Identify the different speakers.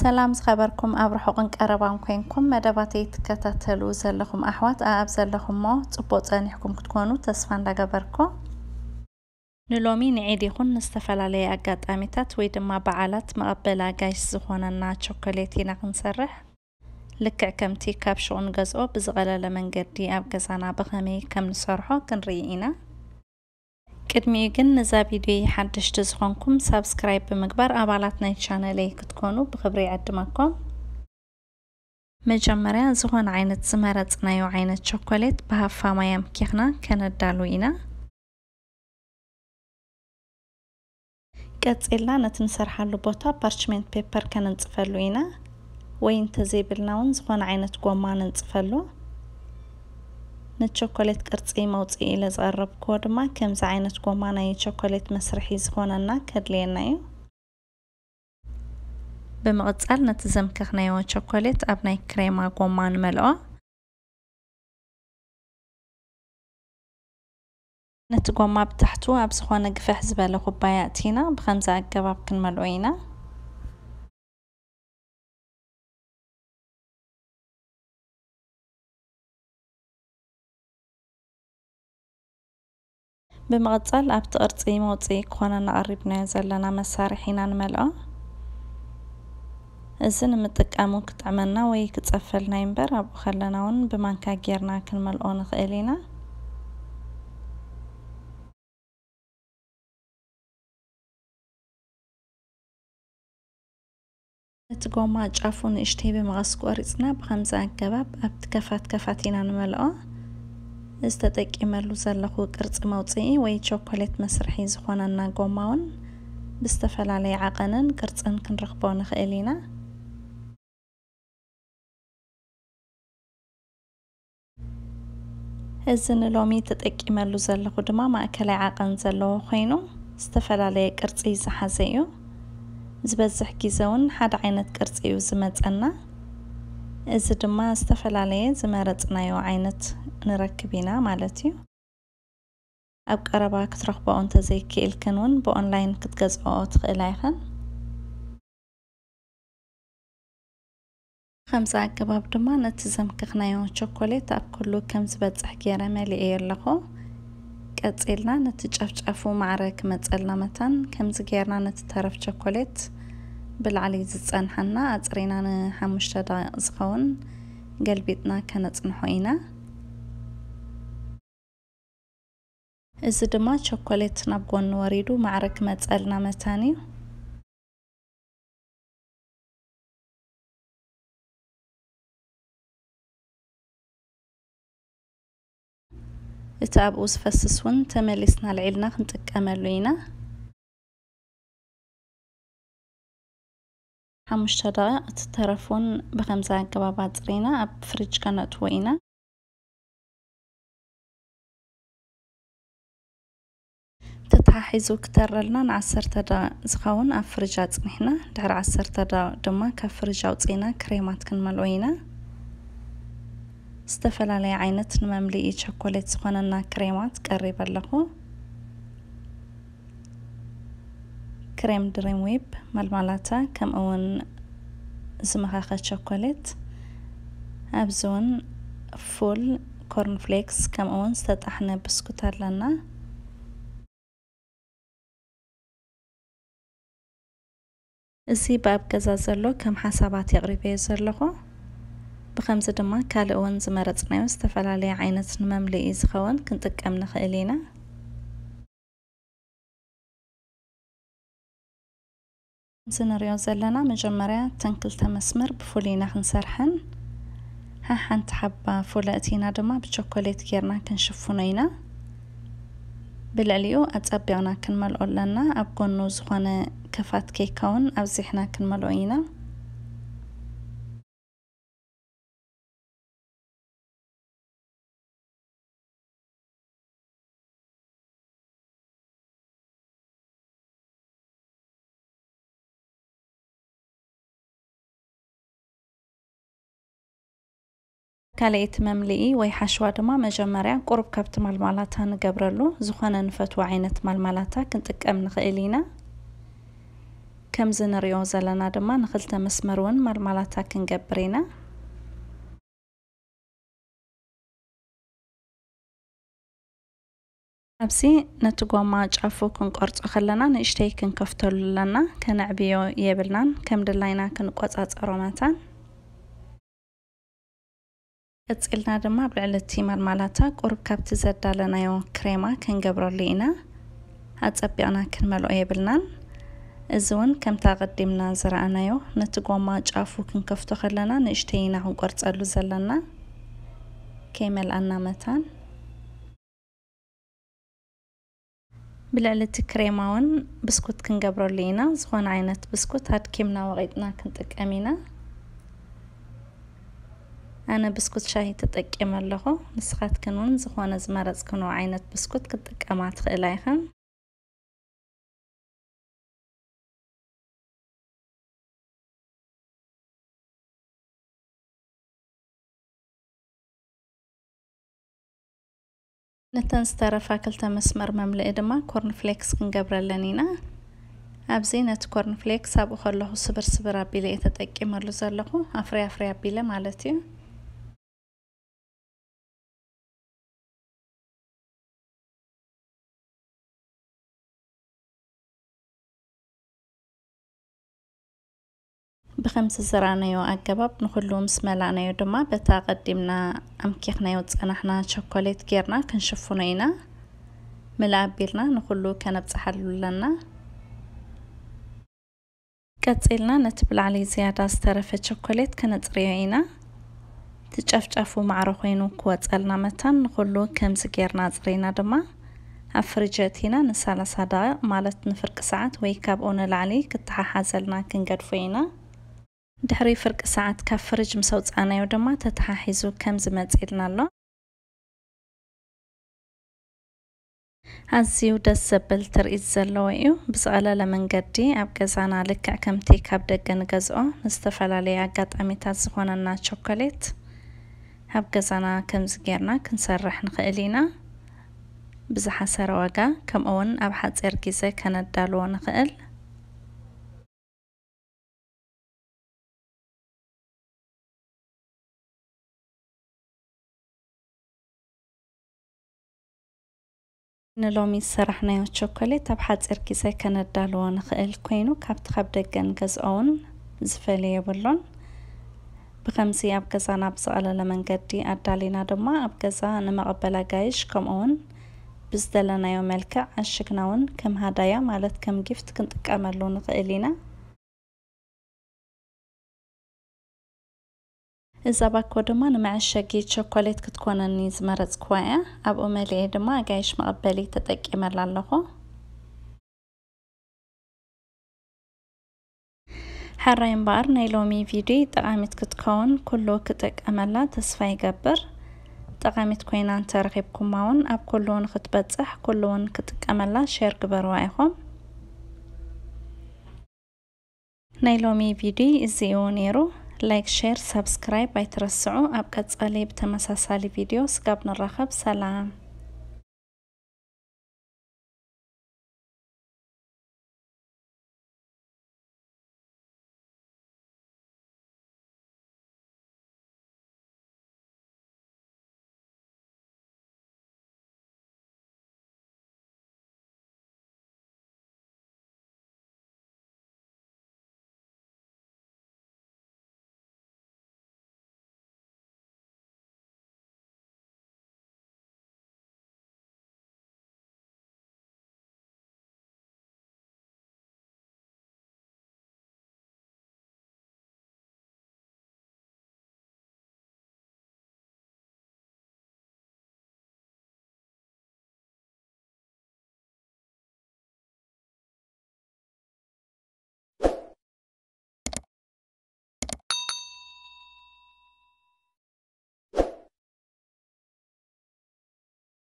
Speaker 1: ሰላም ዝኸበርኩም ኣብ ርሑቕን ቀረባን ኮንኩም መደባተይ ትከታተሉ ዘለኹም ኣሕዋት ኣብ ዘለኹሞ ፅቡቅ ፀኒሕኩም ክትኮኑ ተስፋ እንዳገበርኩ ንሎሚ ንዒድ ይኹን ንዝተፈላለየ ኣጋጣሚታት ወይ ድማ በዓላት መቐበል ኣጋሽ ዝኾነና ቸኮሌት ኢና ክንሰርሕ ልክዕ ከምቲ ካብ ሹቕ ንገዝኦ ብዝቐለለ መንገዲ ኣብ ገዛና ብኸመይ ከም ንሰርሖ ክንርኢ ኢና ቅድሚኡ ግን ነዛ ቪድዮ ሓደሽቲ ዝኾንኩም ሳብስክራይብ ብምግባር ኣባላት ናይ ቻነለይ ክትኮኑ ብክብሪ ይዕድመኩም መጀመርያ ዝኾነ ዓይነት ዝመረፅናዮ ዓይነት ቸኮሌት ብሃፋ ማያ ምኪኽና ከነዳሉ ኢና ቀፂልና ነቲ ንሰርሓሉ ቦታ ፓርችሜንት ፔፐር ከነንፅፈሉ ኢና ወይ እንተዘይብልና እውን ዝኾነ ዓይነት ጎማ ነንፅፈሉ ንቾኮሌት ቅርፂ መውፅኢ ለዘቐረብክዎ ድማ ከምዚ ዓይነት ጎማ ናይ ቾኮሌት መስርሒ ዝኾነና ከድልየና እዩ ብምቕፃል ነቲ ዘምከኽናዮ ቾኮሌት ኣብ ናይ ክሬማ ጎማ ንመልኦ
Speaker 2: ነቲ ጎማ ብታሕቱ ኣብ ዝኾነ ግፍሕ
Speaker 3: ዝበለ ኩባያ እቲና ብከምዚ ኣገባብ ክንመልኦ ኢና ብምቕፃል ኣብቲ ቅርፂ
Speaker 1: መውፅኢ ክኾነ ነቐሪብናዮ ዘለና መሳርሒ ኢና ንመልኦ እዚ ንምጥቃሙ ክጥዕመና ወይ ክፀፈልና እምበር ኣብኡ ከለና እውን ብማንካ ጌርና ክንመልኦ ንኽእል ኢና እቲ ጎማ ጫፉ ንእሽተይ ብመቐስ ቆሪፅና ብከምዚ ኣገባብ ኣብቲ ከፋት ከፋት ኢና ንመልኦ ዝተጠቂመሉ ዘለኹ ቅርፂ መውፅኢ ወይ ቾኮሌት መስርሒ ዝኾነና ጎማ ጎማውን ብዝተፈላለየ ዓቐንን ቅርፅን ክንረኽቦ ንኽእል ኢና እዚ ንሎሚ ተጠቂመሉ ዘለኹ ድማ ማእከላይ ዓቐን ዘለዎ ኮይኑ ዝተፈላለየ ቅርፂ ዝሓዘ እዩ ዝበዝሕ ግዜ እውን ሓደ ዓይነት ቅርፂ እዩ ዝመፀና እዚ ድማ ዝተፈላለየ ዝመረፅናዮ ዓይነት ንረክብ ኢና ማለት እዩ ኣብ ቀረባ ክትረኽቦኦ እንተዘይክኢልክን እውን ብኦንላይን ክትገዝኦ ትኽእላ ኢኸን ከምዚ ኣገባብ ድማ ነቲ ዘምክኽናዮ ቸኮሌት ኣብ ኩሉ ከም ዝበፅሕ ገይረ መሊአ ኣለኹ ቀፂልና ነቲ ጨፍጨፉ ማዕረ ክመፀልና መታን ከምዚ ገይርና ነቲ ተረፍ ቸኮሌት ብላዕሊ ዝፀንሐና ኣፅሪና ንሓሙሽተ ዝኸውን ገልቢጥና ከነፅንሖ ኢና እዚ ድማ ቸኮሌት ናብ ጎኒ
Speaker 3: ወሪዱ ማዕረግ መፀልና መታን እዩ እቲ ኣብኡ ዝፈስስ እውን ተመሊስና ልዒልና ክንጥቀመሉ ኢና
Speaker 2: ሓሙሽተ ደቂቅ እቲ ተረፉን ብከምዚ ኣገባባ ፅሪና ኣብ ፍሪጅ ከነጥዎ ኢና ኣታሓ ሒዙ
Speaker 1: ክተረልና ንዓሰርተ ዳ ዝኸውን ኣብ ፍርጅ ኣፅኒሕና ድሕሪ ዓሰርተ ዳ ድማ ካብ ፍርጅ ኣውፅኢና ክሬማት ክንመልኦ ኢና ዝተፈላለየ ዓይነት ንመምልኢ ቸኮሌት ዝኾነና ክሬማት ቀሪብ ኣለኹ ክሬም ድሪም ዌብ መልማላታ ከምኡ እውን ዝመኻኸ ቸኮሌት ኣብዚ እውን ፉል ኮርንፍሌክስ ከምኡ እውን ዝተጣሕነ ብስኩት ኣለና እዚ ባብ ገዛ ዘሎ ከም ሓሳባት የቕሪበዮ ዘለኹ ብከምዚ ድማ ካልእ እውን ዝመረፅናዮ ዝተፈላለየ ዓይነት ንመምልኢ ዝኸውን ክንጥቀም ንኽእል ኢና እዚ ንሪኦ ዘለና መጀመርያ እተን ክልተ መስመር ብፉል ኢና ክንሰርሐን ሓንቲ ሓባ ፉለ እቲኢና ድማ ብቸኮሌት ጌርና ክንሽፍኖ ኢና ብልዕሊኡ ኣፀቢቕና ክንመልኦ ኣለና ኣብ ጎኑ ዝኾነ ክፋት ኬካውን ኣብዚሕና ክንመልኦ ኢና ካልእትመምልኢ ወይ ሓሽዋ ድማ መጀመርያ ቁሩብ ካብቲ ማልማላታ ንገብረሉ ዝኾነ ንፈትዎ ዓይነት ማልማላታ ክንጥቀም ንኽእል ኢና ከምዚ ንሪኦ ዘለና ድማ ንክልተ መስመር እውን ማልማላታ ክንገብር ኢና ኣብዚ ነቲ ጎማ ጫፉ ክንቆርፆ ከለና ንእሽተይ ክንከፍተሉ ኣለና ከነዕብዮ የብልናን ከም ድላይና ክንቆፃፀሮ መታን ቀፂልና ድማ ኣብ ልዕሊ እቲ መርማላታ ቁርብ ካብቲ ዘዳለናዮ ክሬማ ክንገብረሉ ኢና ኣፀቢቕና ክንመልኦ የብልናን እዚ እውን ከምቲ ቀዲምና ዝረኣናዮ ነቲ ጎማ ጫፉ ክንከፍቶ ከለና ንእሽተይ ኢና ክንቆርፀሉ ዘለና ከይመልኣና መታን ብልዕሊ እቲ ክሬማ እውን ብስኩት ክንገብረሉ ኢና ዝኾነ ዓይነት ብስኩት ኣድኪምና ወቒጥና ክንጥቀም ኢና ኣነ ብስኩት ሻሂ ተጠቂመ ኣለኹ ንስኻትክን እውን ዝኾነ ዝመረፅክን ዓይነት ብስኩት ክትጥቀማ ትኽእላ ኢኸን ነተን ዝተረፋ ክልተ መስመር መምልኢ ድማ ኮርንፍሌክስ ክንገብረለን ኢና ኣብዚ ነቲ ኮርንፍሌክስ ኣብኡ ከለኹ ስብርስብር ኣቢለ እየ ተጠቂመሉ ዘለኹ ኣፍሬ ኣፍሬ ኣቢለ ማለት እዩ ብከምዚ ዝረኣናዮ ኣገባብ ንኩሉ ምስ መላእናዮ ድማ በታ ቀዲምና ኣምኪኽናዮ ዝፀናሕና ቸኮሌት ጌርና ክንሽፍኖ ኢና ምልእ ኣቢልና ንኩሉ ከነብፅሓሉለና ቀፂልና ነቲ ብላዕሊ ዝያዳ ዝተረፈ ቸኮሌት ክነፅርዮ ኢና ትጨፍጨፉ ማዕረ ኮይኑ ክወፀልና መታን ንኩሉ ከምዚ ጌርና ፅሪና ድማ ኣብ ፍርጅ ኣእቲና ንሳላሳ ደቂቕ ማለት ንፍርቂ ሰዓት ወይ ካብኡ ንላዕሊ ክተሓሓዘልና ክንገድፎ ኢና ድሕሪ ፍርቂ ሰዓት ካብ ፍርጅ ምስ ኣውፃእናዮ ድማ ተተሓሒዙ ከም ዝመፅ ኢልና ኣሎ ኣዝዩ ደስ ዘብል ትርኢት ዘለዎ እዩ ብዝቐለለ መንገዲ ኣብ ገዛና ልክዕ ከምቲ ካብ ደገ ንገዝኦ ንዝተፈላለዩ ኣጋጣሚታት ዝኾነና ቸኮሌት ኣብ ገዛና ከምዚ ጌርና ክንሰርሕ ንኽእል ኢና ብዝሓሰረ ዋጋ ከምኡ እውን ኣብ ሓፂር ግዜ ከነዳልዎ ንኽእል ንሎሚ ዝሰራሕናዮ ቸኮሌት ኣብ ሓፂር ግዜ ከነዳልዎ ንኽእል ኮይኑ ካብቲ ካብ ደገን ገዝኦ ንገዝኦውን ዝፈልየ የብሎን ብከምዚ ኣብ ገዛና ብዝቐለለ መንገዲ ኣዳሊና ድማ ኣብ ገዛ ንመቐበል ኣጋይሽ ከምኡ ውን ብዝደለናዮ መልክዕ ዓሽግና እውን ከም ሃዳያ ማለት ከም ጊፍት ክንጥቀመሉ ንኽእል ኢና እዛ ባኮ ድማ ንመዐሸጊ ቸኮሌት ክትኮነኒ ዝመረፅክዋ እያ ኣብኡ መሊአ ድማ ኣጋይሽ መቐበሊ ተጠቂመላ ኣለኹ ሓራይ እምበኣር ናይ ሎሚ ቪድዮ ጠቃሚት ክትከውን ኩሉ ክጠቀመላ ተስፋ ይገብር ጠቃሚት ኮይና እንተረኺብኩማ እውን ኣብ ኩሉ እውን ክትበፅሕ ኩሉ እውን ክጥቀመላ ሸር ግበርዋ ኢኹም ናይ ሎሚ ቪድዮ እዚ እዩ ነይሩ لايك شير سبسكرايب ايترسعو ابكت قليب تمساسالي فيديو سقابنا الرخب سلام